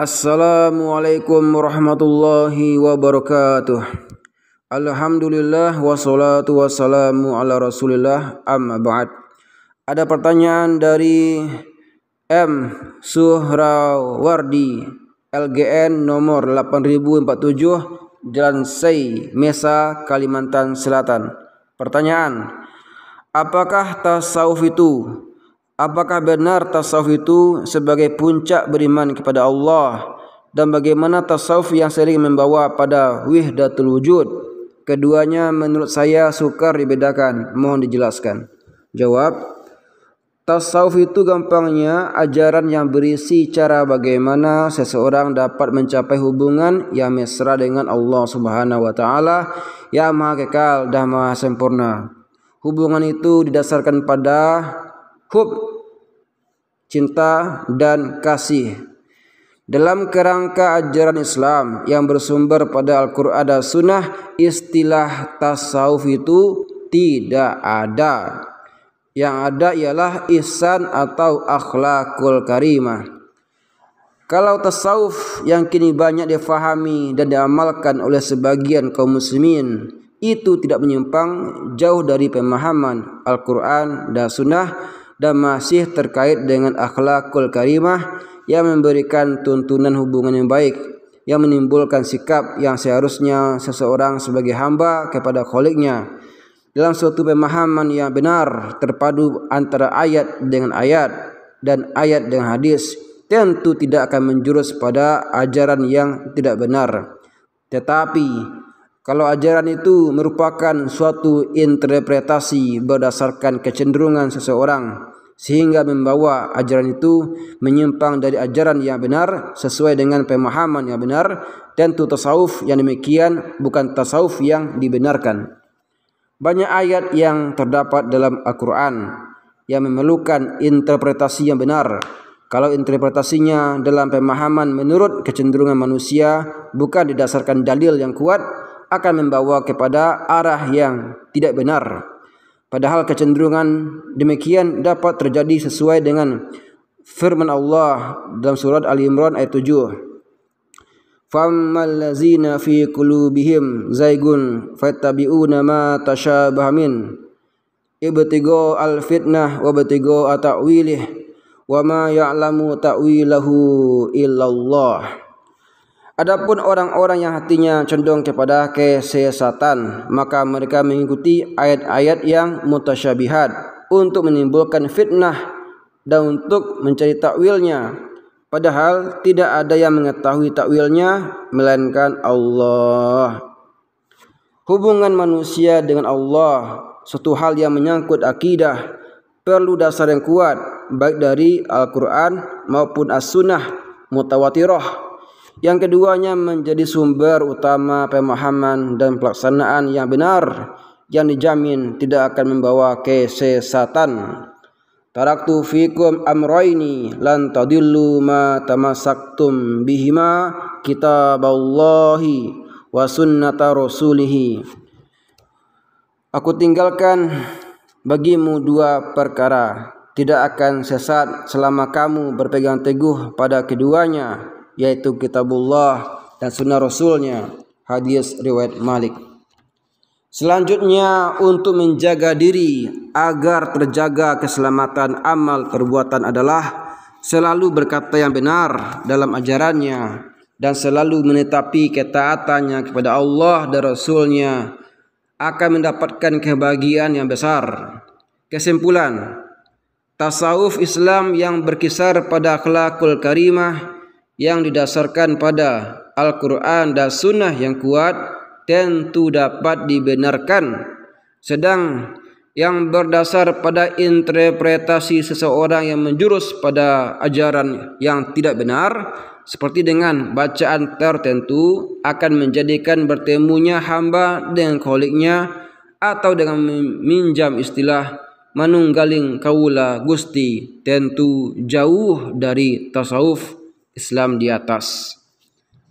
Assalamualaikum warahmatullahi wabarakatuh Alhamdulillah wassalatu wassalamu ala rasulillah amma ba'd Ada pertanyaan dari M. Suhrawardi LGN nomor 8047 Jalan Sei, Mesa, Kalimantan Selatan Pertanyaan Apakah tasawuf itu Apakah benar tasawuf itu sebagai puncak beriman kepada Allah dan bagaimana tasawuf yang sering membawa pada wihdatul wujud? Keduanya menurut saya sukar dibedakan. Mohon dijelaskan. Jawab, tasawuf itu gampangnya ajaran yang berisi cara bagaimana seseorang dapat mencapai hubungan yang mesra dengan Allah Subhanahu wa taala yang Maha Kekal dan Maha Sempurna. Hubungan itu didasarkan pada hub cinta dan kasih. Dalam kerangka ajaran Islam yang bersumber pada Al-Quran dan Sunnah, istilah tasawuf itu tidak ada. Yang ada ialah ihsan atau akhlakul karimah. Kalau tasawuf yang kini banyak difahami dan diamalkan oleh sebagian kaum muslimin, itu tidak menyimpang jauh dari pemahaman Al-Quran dan Sunnah dan masih terkait dengan akhlakul karimah yang memberikan tuntunan hubungan yang baik yang menimbulkan sikap yang seharusnya seseorang sebagai hamba kepada kholiknya dalam suatu pemahaman yang benar terpadu antara ayat dengan ayat dan ayat dengan hadis tentu tidak akan menjurus pada ajaran yang tidak benar tetapi kalau ajaran itu merupakan suatu interpretasi berdasarkan kecenderungan seseorang sehingga membawa ajaran itu menyimpang dari ajaran yang benar sesuai dengan pemahaman yang benar dan tasawuf yang demikian bukan tasawuf yang dibenarkan. Banyak ayat yang terdapat dalam Al-Qur'an yang memerlukan interpretasi yang benar. Kalau interpretasinya dalam pemahaman menurut kecenderungan manusia bukan didasarkan dalil yang kuat, akan membawa kepada arah yang tidak benar. Padahal kecenderungan demikian dapat terjadi sesuai dengan firman Allah dalam surat Ali Imran ayat 7. Famal lazina fi qulubihim zaigun fattabi'una ma tashabaha min ibtigo al fitnah wa ibtigo at ta'wilih wa ma ya'lamu ta'wilahu illallah. Adapun orang-orang yang hatinya condong kepada kesesatan, maka mereka mengikuti ayat-ayat yang mutasyabihat untuk menimbulkan fitnah dan untuk mencari takwilnya. Padahal tidak ada yang mengetahui takwilnya melainkan Allah. Hubungan manusia dengan Allah suatu hal yang menyangkut akidah perlu dasar yang kuat baik dari Al-Qur'an maupun As-Sunnah mutawatirah yang keduanya menjadi sumber utama pemahaman dan pelaksanaan yang benar yang dijamin tidak akan membawa kesesatan. Taraktu fikum amroini lan tadillu ma tamasaktum bihima kitaballahi wa sunnata rasulih. Aku tinggalkan bagimu dua perkara tidak akan sesat selama kamu berpegang teguh pada keduanya yaitu kitabullah dan sunnah rasulnya hadis riwayat Malik selanjutnya untuk menjaga diri agar terjaga keselamatan amal perbuatan adalah selalu berkata yang benar dalam ajarannya dan selalu menetapi ketaatannya kepada Allah dan Rasulnya akan mendapatkan kebahagiaan yang besar. Kesimpulan, tasawuf Islam yang berkisar pada akhlakul karimah yang didasarkan pada Al-Quran dan Sunnah yang kuat tentu dapat dibenarkan. Sedang yang berdasar pada interpretasi seseorang yang menjurus pada ajaran yang tidak benar seperti dengan bacaan tertentu akan menjadikan bertemunya hamba dengan koliknya atau dengan meminjam istilah manunggaling kaula gusti tentu jauh dari tasawuf Islam di atas.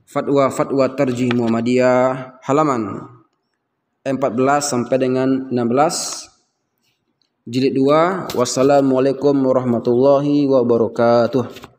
Fatwa-fatwa terjih Muhammadiyah halaman 14 sampai dengan 16 jilid 2. Wassalamualaikum warahmatullahi wabarakatuh.